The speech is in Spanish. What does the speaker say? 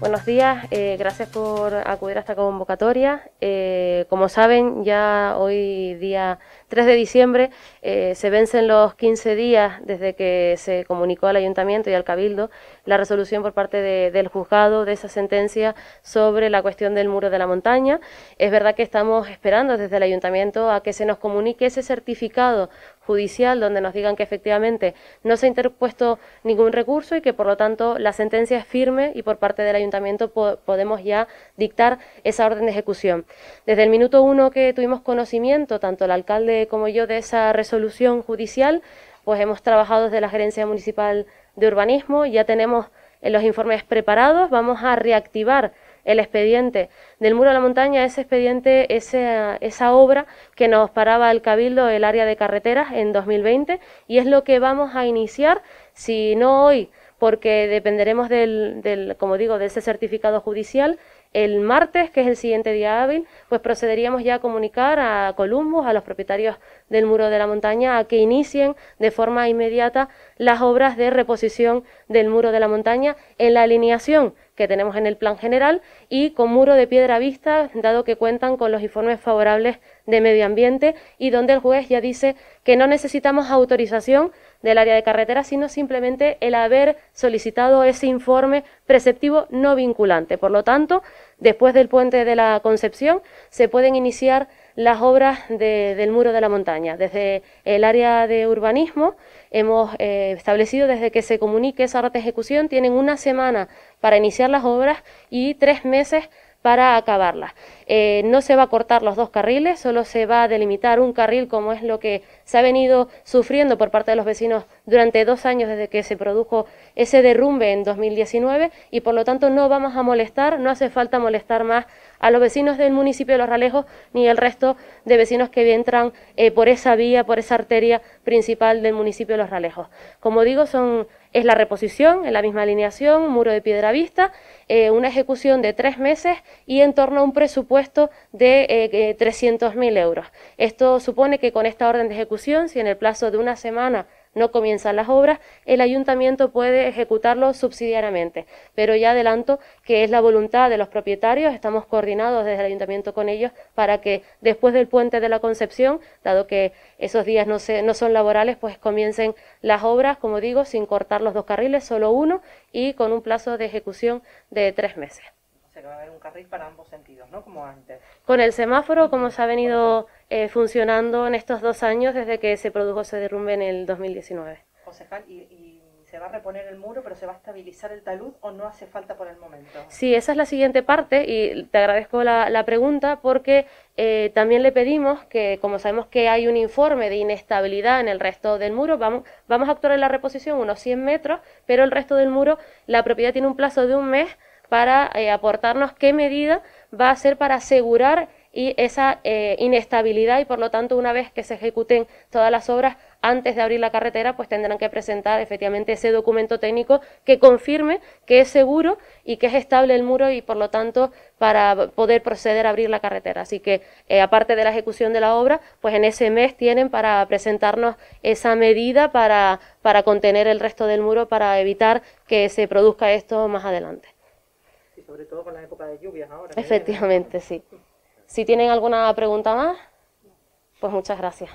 Buenos días, eh, gracias por acudir a esta convocatoria. Eh, como saben, ya hoy día 3 de diciembre eh, se vencen los 15 días desde que se comunicó al Ayuntamiento y al Cabildo la resolución por parte del juzgado de esa sentencia sobre la cuestión del muro de la montaña. Es verdad que estamos esperando desde el Ayuntamiento a que se nos comunique ese certificado judicial donde nos digan que efectivamente no se ha interpuesto ningún recurso y que por lo tanto la sentencia es firme y por parte del ayuntamiento podemos ya dictar esa orden de ejecución. Desde el minuto uno que tuvimos conocimiento, tanto el alcalde como yo, de esa resolución judicial, pues hemos trabajado desde la Gerencia Municipal de Urbanismo, ya tenemos los informes preparados, vamos a reactivar el expediente del muro de la montaña, ese expediente, esa, esa obra que nos paraba el Cabildo, el área de carreteras en 2020 y es lo que vamos a iniciar, si no hoy, porque dependeremos del, del como digo, de ese certificado judicial el martes, que es el siguiente día hábil, pues procederíamos ya a comunicar a Columbus, a los propietarios del muro de la montaña, a que inicien de forma inmediata las obras de reposición del muro de la montaña en la alineación que tenemos en el plan general y con muro de piedra vista, dado que cuentan con los informes favorables de medio ambiente y donde el juez ya dice que no necesitamos autorización del área de carretera, sino simplemente el haber solicitado ese informe preceptivo no vinculante. Por lo tanto, después del puente de la Concepción se pueden iniciar las obras del muro de la montaña. Desde el área de urbanismo hemos eh, establecido desde que se comunique esa rata de ejecución, tienen una semana para iniciar las obras y tres meses para acabarla. Eh, no se va a cortar los dos carriles, solo se va a delimitar un carril como es lo que se ha venido sufriendo por parte de los vecinos durante dos años desde que se produjo ese derrumbe en 2019 y por lo tanto no vamos a molestar, no hace falta molestar más a los vecinos del municipio de Los Ralejos ni el resto de vecinos que entran eh, por esa vía, por esa arteria principal del municipio de Los Ralejos. Como digo, son, es la reposición, en la misma alineación, muro de piedra vista, eh, una ejecución de tres meses y en torno a un presupuesto de eh, 300.000 euros. Esto supone que con esta orden de ejecución, si en el plazo de una semana no comienzan las obras, el ayuntamiento puede ejecutarlo subsidiariamente. Pero ya adelanto que es la voluntad de los propietarios, estamos coordinados desde el ayuntamiento con ellos para que después del puente de la Concepción, dado que esos días no, se, no son laborales, pues comiencen las obras, como digo, sin cortar los dos carriles, solo uno y con un plazo de ejecución de tres meses que va a haber un carril para ambos sentidos, ¿no? Como antes. Con el semáforo, cómo se ha venido eh, funcionando en estos dos años desde que se produjo ese derrumbe en el 2019. Concejal, y, y se va a reponer el muro, pero se va a estabilizar el talud o no hace falta por el momento? Sí, esa es la siguiente parte y te agradezco la, pregunta porque eh, también le pedimos que, como sabemos que hay un informe de inestabilidad en el resto del muro, vamos, vamos a actuar en la reposición unos 100 metros, pero el resto del muro, la propiedad tiene un plazo de un mes para eh, aportarnos qué medida va a ser para asegurar y esa eh, inestabilidad y por lo tanto una vez que se ejecuten todas las obras antes de abrir la carretera pues tendrán que presentar efectivamente ese documento técnico que confirme que es seguro y que es estable el muro y por lo tanto para poder proceder a abrir la carretera. Así que eh, aparte de la ejecución de la obra pues en ese mes tienen para presentarnos esa medida para, para contener el resto del muro para evitar que se produzca esto más adelante sobre todo con la época de lluvias ahora. Efectivamente, sí. Si tienen alguna pregunta más, pues muchas gracias.